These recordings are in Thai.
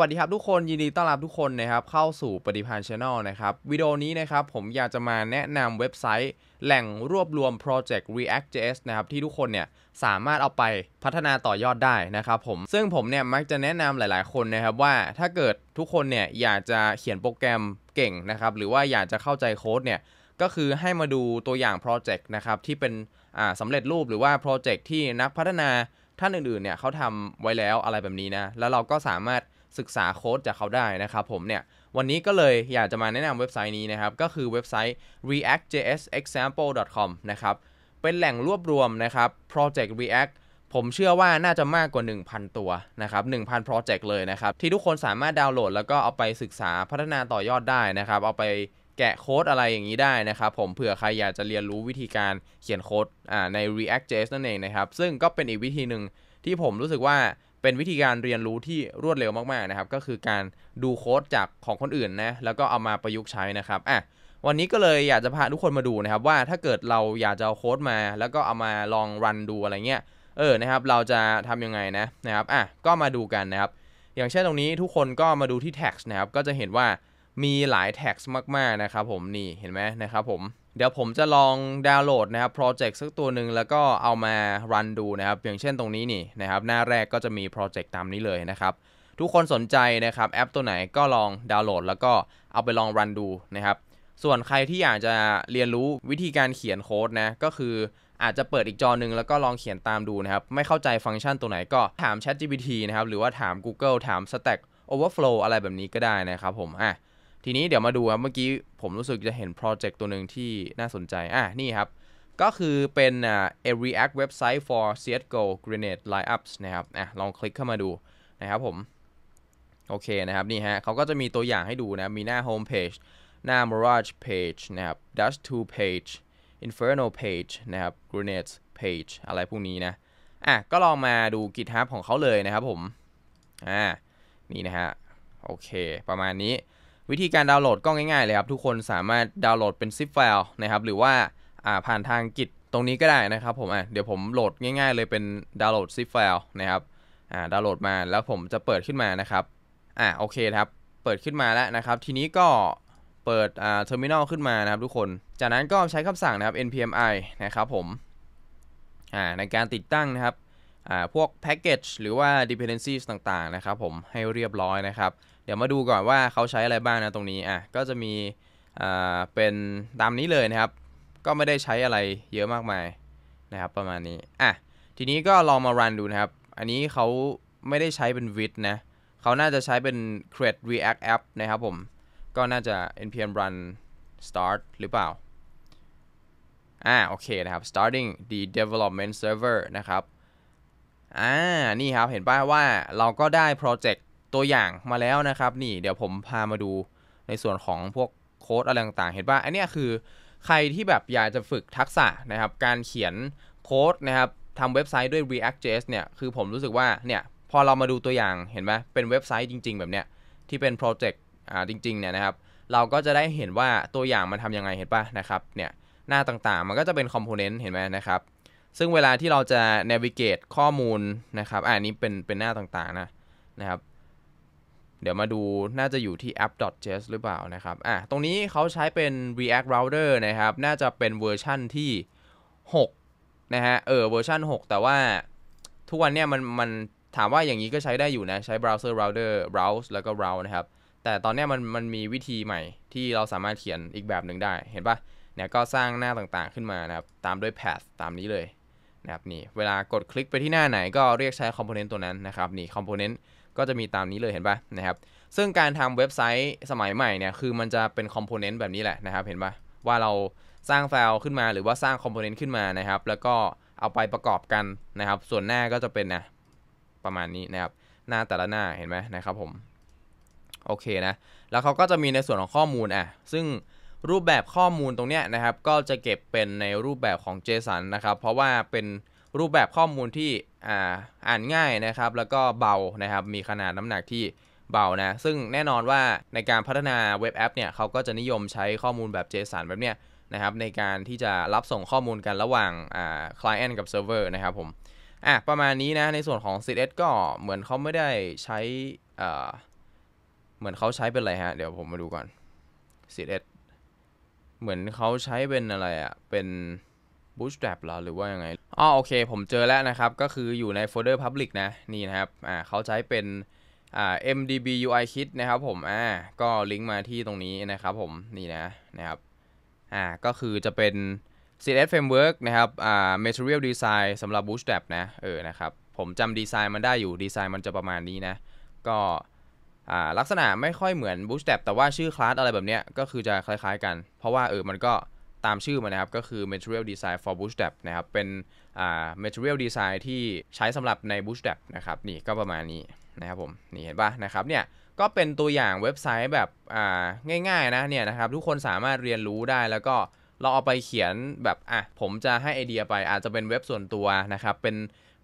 วัสดีครับ ทุกคนยินดีต้อนรับทุกคนนะครับเข้าสู่ปฏิพันธ์ชาแนลนะครับวิดีโอนี้นะครับผมอยากจะมาแนะนำเว็บไซต์ แหล่งรวบรวม Project React JS นะครับที่ทุกคนเนี่ยสามารถเอาไปพัฒนาต่อยอดได้นะครับผมซึ่งผมเนี่ยมักจะแนะนำหลายๆคนนะครับว่าถ้าเกิดทุกคนเนี่ยอยากจะเขียนโปรแกรมเก่งนะครับหรือว่าอยากจะเข้าใจโค้ดเนี่ยก็คือให้มาดูตัวอย่าง Project นะครับที่เป็นสำเร็จรูปหรือว่า Project ที่นักพัฒนาท่านอื่นๆเนี่ยเขาทำไว้แล้วอะไรแบบนี้นะแล้วเราก็สามารถศึกษาโค้ดจากเขาได้นะครับผมเนี่ย วันนี้ก็เลยอยากจะมาแนะนำเว็บไซต์นี้นะครับ ก็คือเว็บไซต์ reactjsexample.com นะครับเป็นแหล่งรวบรวมนะครับ project react ผมเชื่อว่าน่าจะมากกว่า 1,000 ตัวนะครับ 1,000 project เลยนะครับ ที่ทุกคนสามารถดาวน์โหลดแล้วก็เอาไปศึกษาพัฒนาต่อยอดได้นะครับ เอาไปแกะโค้ดอะไรอย่างนี้ได้นะครับ ผมเผื่อใครอยากจะเรียนรู้วิธีการเขียนโค้ดใน React.js นั่นเองนะครับ ซึ่งก็เป็นอีกวิธีหนึ่งที่ผมรู้สึกว่าเป็นวิธีการเรียนรู้ที่รวดเร็วมาก ๆนะครับ ก็คือการดูโค้ดจากของคนอื่นนะแล้วก็เอามาประยุกต์ใช้นะครับอ่ะวันนี้ก็เลยอยากจะพาทุกคนมาดูนะครับ ว่าถ้าเกิดเราอยากจะเอาโค้ดมาแล้วก็เอามาลองรันดูอะไรเงี้ยเออนะครับ เราจะทํำยังไงนะนะครับอ่ะก็มาดูกันนะครับ อย่างเช่นตรงนี้ทุกคนก็มาดูที่แท็กนะครับ ก็จะเห็นว่ามีหลายแท็กมากๆนะครับ ผมนี่เห็นไหมนะครับ ผมเดี๋ยวผมจะลองดาวน์โหลดนะครับโปรเจกต์สักตัวหนึ่งแล้วก็เอามารันดูนะครับอย่างเช่นตรงนี้นี่นะครับหน้าแรกก็จะมีโปรเจกต์ตามนี้เลยนะครับ ทุกคนสนใจนะครับแอป ตัวไหนก็ลองดาวน์โหลด แล้วก็เอาไปลองรันดูนะครับส่วนใครที่อยากจะเรียนรู้วิธีการเขียนโค้ดนะก็คืออาจจะเปิดอีกจอหนึ่งแล้วก็ลองเขียนตามดูนะครับไม่เข้าใจฟังก์ชันตัวไหน ก็ถาม ChatGPT นะครับหรือว่าถาม Google ถาม Stack Overflow อะไรแบบนี้ก็ได้นะครับผมอ่ะทีนี้เดี๋ยวมาดูครับ เมื่อกี้ผมรู้สึกจะเห็นโปรเจกต์ตัวหนึ่งที่น่าสนใจ อ่ะ นี่ครับ ก็คือเป็นอ่า a React website for CSGO grenade lineups นะครับ อ่ะ ลองคลิกเข้ามาดูนะครับผม โอเคนะครับ นี่ฮะเขาก็จะมีตัวอย่างให้ดูนะมีหน้า home page หน้า mirage page นะครับ d u s to page inferno page นะครับ grenades page อะไรพวกนี้นะ อ่ะ ก็ลองมาดู GitHub ของเขาเลยนะครับผม อ่านี่นะฮะโอเคประมาณนี้วิธีการดาวน์โหลดก็ง่ายๆเลยครับทุกคนสามารถดาวน์โหลดเป็นซิ p ไฟล์นะครับ หรือว่าผ่านทางกิจตรงนี้ก็ได้นะครับผมเดี๋ยวผมโหลดง่าย ๆ เลยเป็นดาวน์โหลดซิ p ไฟล์นะครับดาวน์โหลดมาแล้วผมจะเปิดขึ้นมานะครับอ่าโอเคครับ เปิดขึ้นมาแล้วนะครับ ทีนี้ก็เปิดเทอร์มินอลขึ้นมานะครับ ทุกคน จากนั้นก็ใช้คำสั่งนะครับ npmi นะครับผมในการติดตั้งนะครับพวกแพ็กเกจหรือว่า dependencies ต่างๆนะครับ ผมให้เรียบร้อยนะครับ เดี๋ยวมาดูก่อนว่าเขาใช้อะไรบ้างนะตรงนี้อ่ะก็จะมีเป็นตามนี้เลยนะครับ ก็ไม่ได้ใช้อะไรเยอะมากมายนะครับ ประมาณนี้อ่ะทีนี้ก็ลองมารันดูนะครับ อันนี้เขาไม่ได้ใช้เป็นว i t นะเขาน่าจะใช้เป็น create react app นะครับผมก็น่าจะ npm run start หรือเปล่าอ่าโอเคนะครับ starting the development server นะครับอ่านี่ครับเห็นป้ายว่าเราก็ได้โปรเจกต์ตัวอย่างมาแล้วนะครับ นี่เดี๋ยวผมพามาดูในส่วนของพวกโค้ดอะไรต่างๆเห็นป่ะอันนี้คือใครที่แบบอยากจะฝึกทักษะนะครับ การเขียนโค้ดนะครับทำเว็บไซต์ด้วย React.js เนี่ยคือผมรู้สึกว่าเนี่ยพอเรามาดูตัวอย่างเห็นไหมเป็นเว็บไซต์จริงๆ แบบเนี้ย ที่เป็นโปรเจกต์อ่าจริงๆเนี่ยนะครับ เราก็จะได้เห็นว่าตัวอย่างมันทำยังไงเห็นป่ะนะครับเนี่ยหน้าต่างๆ มันก็จะเป็นคอมโพเนนต์เห็นไหมนะครับซึ่งเวลาที่เราจะ n a v i g a t ข้อมูลนะครับอันนี้เป็นเป็นหน้าต่างๆนะนะครับ เดี๋ยวมาดูน่าจะอยู่ที่ app.js หรือเปล่านะครับ อ่ะตรงนี้เขาใช้เป็น react router นะครับ น่าจะเป็นเวอร์ชั่นที่6นะฮะ เออเวอร์ชัน6 แต่ว่าทุกวันเนี้ยมันมันถามว่าอย่างนี้ก็ใช้ได้อยู่นะ ใช้ browser router browse แล้วก็ route นะครับ แต่ตอนนี้มันมันมีวิธีใหม่ที่เราสามารถเขียนอีกแบบหนึ่งได้ เห็นปะเนี่ยก็สร้างหน้าต่างๆขึ้นมานะครับ ตามด้วย path ตามนี้เลยนะครับนี่เวลากดคลิกไปที่หน้าไหนก็เรียกใช้คอมโพเนนต์ตัวนั้นนะครับ นี่คอมโพเนนต์ก็จะมีตามนี้เลยเห็นปะนะครับ ซึ่งการทำเว็บไซต์สมัยใหม่เนี่ยคือมันจะเป็นคอมโพเนนต์แบบนี้แหละนะครับ เห็นปะว่าเราสร้างไฟล์ขึ้นมา หรือว่าสร้างคอมโพเนนต์ขึ้นมานะครับ แล้วก็เอาไปประกอบกันนะครับ ส่วนหน้าก็จะเป็นนะประมาณนี้นะครับ หน้าแต่ละหน้าเห็นไหมนะครับผมโอเคนะแล้วเขาก็จะมีในส่วนของข้อมูลอ่ะซึ่งรูปแบบข้อมูลตรงนี้นะครับก็จะเก็บเป็นในรูปแบบของ JSON นะครับเพราะว่าเป็นรูปแบบข้อมูลที่อ่าอ่านง่ายนะครับ แล้วก็เบานะครับมีขนาดน้ำหนักที่เบานะซึ่งแน่นอนว่าในการพัฒนาเว็บแอปเนี่ยเขาก็จะนิยมใช้ข้อมูลแบบ JSON แบบเนี้ยนะครับในการที่จะรับส่งข้อมูลกันระหว่างอ่า client กับ server นะครับผมอ่ะประมาณนี้นะในส่วนของ CSS ก็เหมือนเขาไม่ได้ใช้อ่าเหมือนเขาใช้เป็นอะไรฮะเดี๋ยวผมมาดูก่อน CSS เหมือนเขาใช้เป็นอะไรอะเป็น Bootstrap หรอหรือว่ายังไงอ๋อโอเค ผมเจอแล้วนะครับ ก็คืออยู่ในโฟลเดอร์ Public นะ นี่นะครับ อ่าเขาใช้เป็น อ่า MDB UI Kit นะครับผม อ่า ก็ลิงก์มาที่ตรงนี้นะครับผม นี่นะ นะครับ อ่า ก็คือจะเป็น CSS Framework นะครับ อ่า Material Design สำหรับ Bootstrap นะ เออ นะครับ ผมจำดีไซน์มันได้อยู่ ดีไซน์ มันจะประมาณนี้นะ ก็ลักษณะไม่ค่อยเหมือนบูช t s ็บแต่ว่าชื่อคลาส อะไรแบบเนี้ยก็คือจะคล้ายๆกัน เพราะว่าเออมันก็ตามชื่อมันนะครับ ก็คือ Material Design for Bootstrap นะครับ เป็นอ่า Material Design ที่ใช้สำหรับใน Bootstrap นะครับ นี่ก็ประมาณนี้นะครับผม นี่เห็นปะนะครับเนี่ย ก็เป็นตัวอย่างเว็บไซต์แบบ อ่าง่ายๆนะเนี่ยนะครับ ทุกคนสามารถเรียนรู้ได้แล้วก็เราเอาไปเขียนแบบอ่ะผมจะให้ไอเดียไป อาจจะเป็นเว็บส่วนตัวนะครับเป็น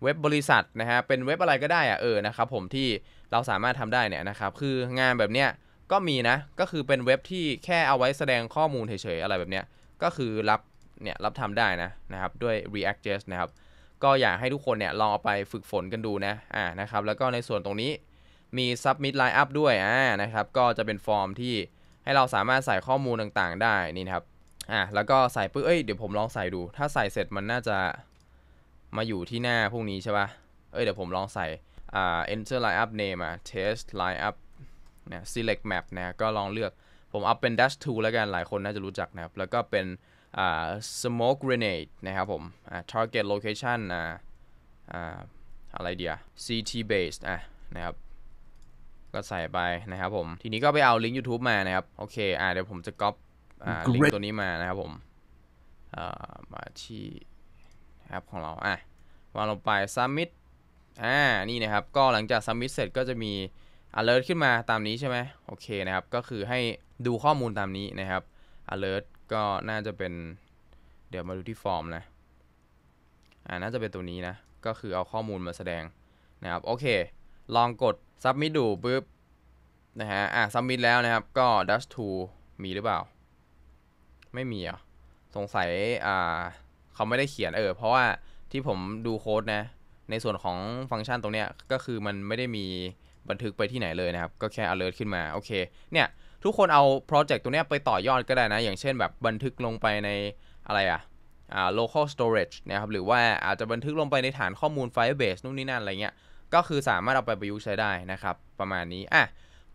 เว็บบริษัทนะฮะเป็นเว็บอะไรก็ได้อะเออนะครับ ผมที่เราสามารถทำได้เนี่ยนะครับคืองานแบบเนี้ยก็มีนะ ก็คือเป็นเว็บที่แค่เอาไว้แสดงข้อมูลเฉยๆอะไรแบบเนี้ยก็คือรับเนี่ยรับทำได้นะนะครับด้วย React.js นะครับก็อยากให้ทุกคนเนี่ยลองเอาไปฝึกฝนกันดูนะ อ่านะครับแล้วก็ในส่วนตรงนี้มี submit line up ด้วย อ่านะครับ ก็จะเป็นฟอร์มที่ให้เราสามารถใส่ข้อมูลต่างๆได้นี่นะครับอ่าแล้วก็ใส่ปุ๊บเอ้ยเดี๋ยวผมลองใส่ดู ถ้าใส่เสร็จมันน่าจะมาอยู่ที่หน้าพวกนี้ใช่ปะ่ะ เอ้ยเดี๋ยวผมลองใส่อ่า enter lineup name อ่ะ test lineup นะ select map นะก็ลองเลือกผมเอาเป็น dash 2แล้วกัน หลายคนน่าจะรู้จักนะครับ แล้วก็เป็นอ่า smoke grenade นะครับผมอ่า target location อ่าอ่าอะไรเดีย ct base อ่ะนะครับ ก็ใส่ไปนะครับผม ทีนี้ก็ไปเอาลิงก์ YouTube มานะครับ โอเค อ่าเดี๋ยวผมจะก๊อปลิงก์ตัวนี้มานะครับ ผมอ่ามาที่รับของเราอ่ะวางลงไป submit อ่านี่นะครับก็หลังจาก submit เสร็จก็จะมี alert ขึ้นมาตามนี้ใช่ไหมโอเคนะครับ ก็คือให้ดูข้อมูลตามนี้นะครับ alert ก็น่าจะเป็นเดี๋ยวมาดูที่ฟอร์มนะอ่าน่าจะเป็นตัวนี้นะก็คือเอาข้อมูลมาแสดงนะครับโอเคลองกด submit ดูปุ๊บนะฮะอ่ะ submit แล้วนะครับก็ dash to มีหรือเปล่าไม่มีอ่ะสงสัยอ่าเขาไม่ได้เขียนเออเพราะว่าที่ผมดูโค้ดนะ ในส่วนของฟังก์ชันตรงเนี้ยก็คือมันไม่ได้มีบันทึกไปที่ไหนเลยนะครับ ก็แค่ alert ขึ้นมา โอเค เนี่ย ทุกคนเอาโปรเจกต์ตัวเนี้ยไปต่อยอดก็ได้นะ อย่างเช่นแบบบันทึกลงไปในอะไรอะอ่า local storage นะครับ หรือว่าอาจจะบันทึกลงไปในฐานข้อมูล Firebase นู่นนี่นั่นอะไรเงี้ยก็คือสามารถเอาไปประยุกต์ใช้ได้นะครับ ประมาณนี้อ่ะ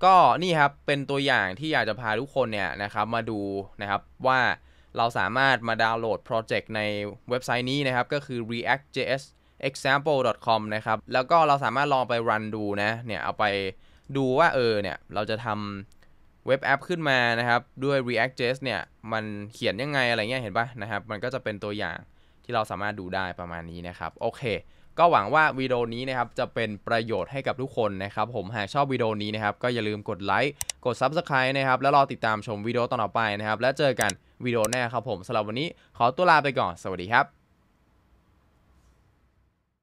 ก็นี่ครับเป็นตัวอย่างที่อยากจะพาทุกคนเนี่ยนะครับมาดูนะครับว่าเราสามารถมาดาวน์โหลดโปรเจกต์ในเว็บไซต์นี้นะครับก็คือ react.js example.com นะครับแล้วก็เราสามารถลองไปรันดูนะเนี่ย เอาไปดูว่าเออเนี่ย เราจะทำเว็บแอปขึ้นมานะครับ ด้วย React.js เนี่ย มันเขียนยังไงอะไรเงี้ยเห็นปะนะครับ มันก็จะเป็นตัวอย่างที่เราสามารถดูได้ประมาณนี้นะครับโอเคก็หวังว่าวิดีโอนี้นะครับจะเป็นประโยชน์ให้กับทุกคนนะครับ ผมหากชอบวิดีโอนี้นะครับ ก็อย่าลืมกดไลค์ กด Subscribe นะครับ แล้วรอติดตามชมวิดีโอต่อไปนะครับ และเจอกันวิดีโอหน้าครับผม สำหรับวันนี้ขอตัวลาไปก่อนสวัสดีครับ